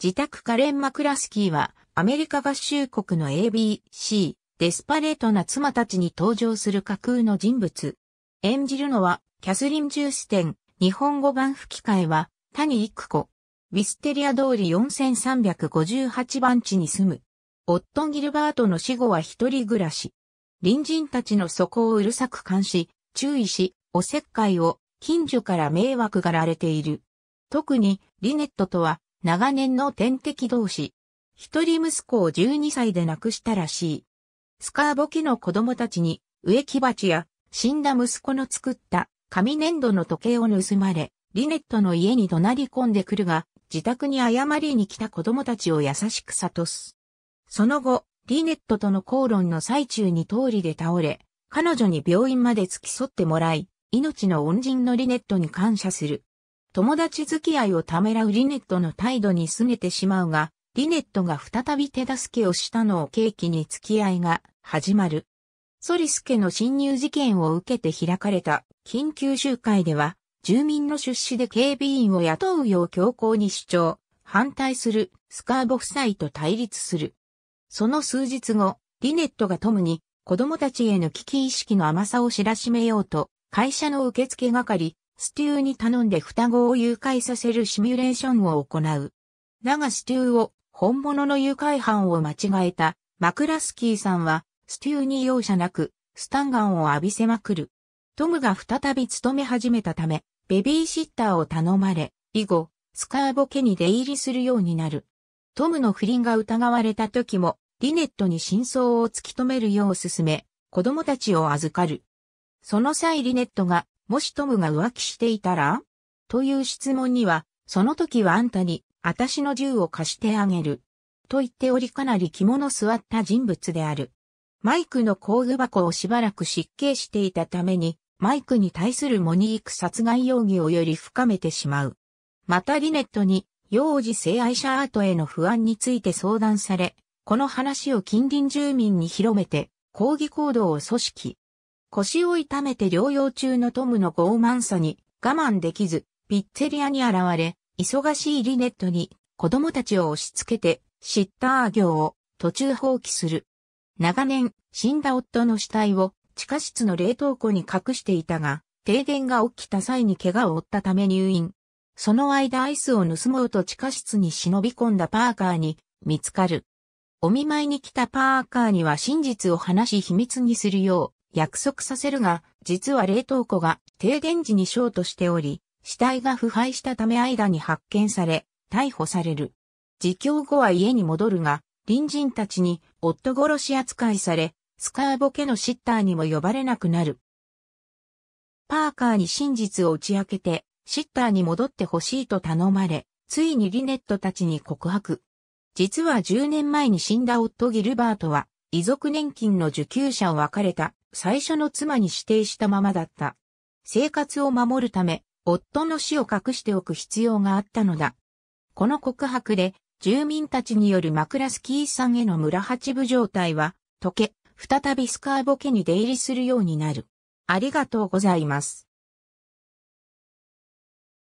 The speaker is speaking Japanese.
自宅カレン・マクラスキーは、アメリカ合衆国の ABC、デスパレートな妻たちに登場する架空の人物。演じるのは、キャスリン・ジューステン、日本語版吹き替えは、谷育子。ウィステリア通り4358番地に住む。オットン・ギルバートの死後は一人暮らし。隣人たちの底をうるさく監視、注意し、おせっかいを近所から迷惑がられている。特に、リネットとは長年の天敵同士。一人息子を12歳で亡くしたらしい。スカーボキの子供たちに植木鉢や死んだ息子の作った紙粘土の時計を盗まれ、リネットの家に怒鳴り込んでくるが、自宅に謝りに来た子供たちを優しく悟す。その後、リネットとの口論の最中に通りで倒れ、彼女に病院まで付き添ってもらい、命の恩人のリネットに感謝する。友達付き合いをためらうリネットの態度に拗ねてしまうが、リネットが再び手助けをしたのを契機に付き合いが始まる。ソリス家の侵入事件を受けて開かれた緊急集会では、住民の出資で警備員を雇うよう強硬に主張、反対するスカーボ夫妻と対立する。その数日後、リネットがトムに子供たちへの危機意識の甘さを知らしめようと、会社の受付係、ステューに頼んで双子を誘拐させるシミュレーションを行う。だがステューを本物の誘拐犯を間違えたマクラスキーさんはステューに容赦なくスタンガンを浴びせまくる。トムが再び勤め始めたためベビーシッターを頼まれ以後スカーボ家に出入りするようになる。トムの不倫が疑われた時もリネットに真相を突き止めるよう勧め子供たちを預かる。その際リネットがもしトムが浮気していたらという質問には、その時はあんたに、私の銃を貸してあげる。と言っておりかなり着物座った人物である。マイクの工具箱をしばらく失敬していたために、マイクに対するモニーク殺害容疑をより深めてしまう。またリネットに、幼児性愛者アートへの不安について相談され、この話を近隣住民に広めて、抗議行動を組織。腰を痛めて療養中のトムの傲慢さに我慢できず、ピッツェリアに現れ、忙しいリネットに子供たちを押し付けて、シッター業を途中放棄する。長年、死んだ夫の死体を地下室の冷凍庫に隠していたが、停電が起きた際に怪我を負ったため入院。その間アイスを盗もうと地下室に忍び込んだパーカーに見つかる。お見舞いに来たパーカーには真実を話し秘密にするよう約束させるが、実は冷凍庫が停電時にショートしており、死体が腐敗したため間に発見され、逮捕される。自供後は家に戻るが、隣人たちに夫殺し扱いされ、スカーボケのシッターにも呼ばれなくなる。パーカーに真実を打ち明けて、シッターに戻ってほしいと頼まれ、ついにリネットたちに告白。実は10年前に死んだ夫ギルバートは、遺族年金の受給者を別れた最初の妻に指定したままだった。生活を守るため、夫の死を隠しておく必要があったのだ。この告白で、住民たちによるマクラスキーさんへの村八部状態は、溶け、再びスカーボケに出入りするようになる。ありがとうございます。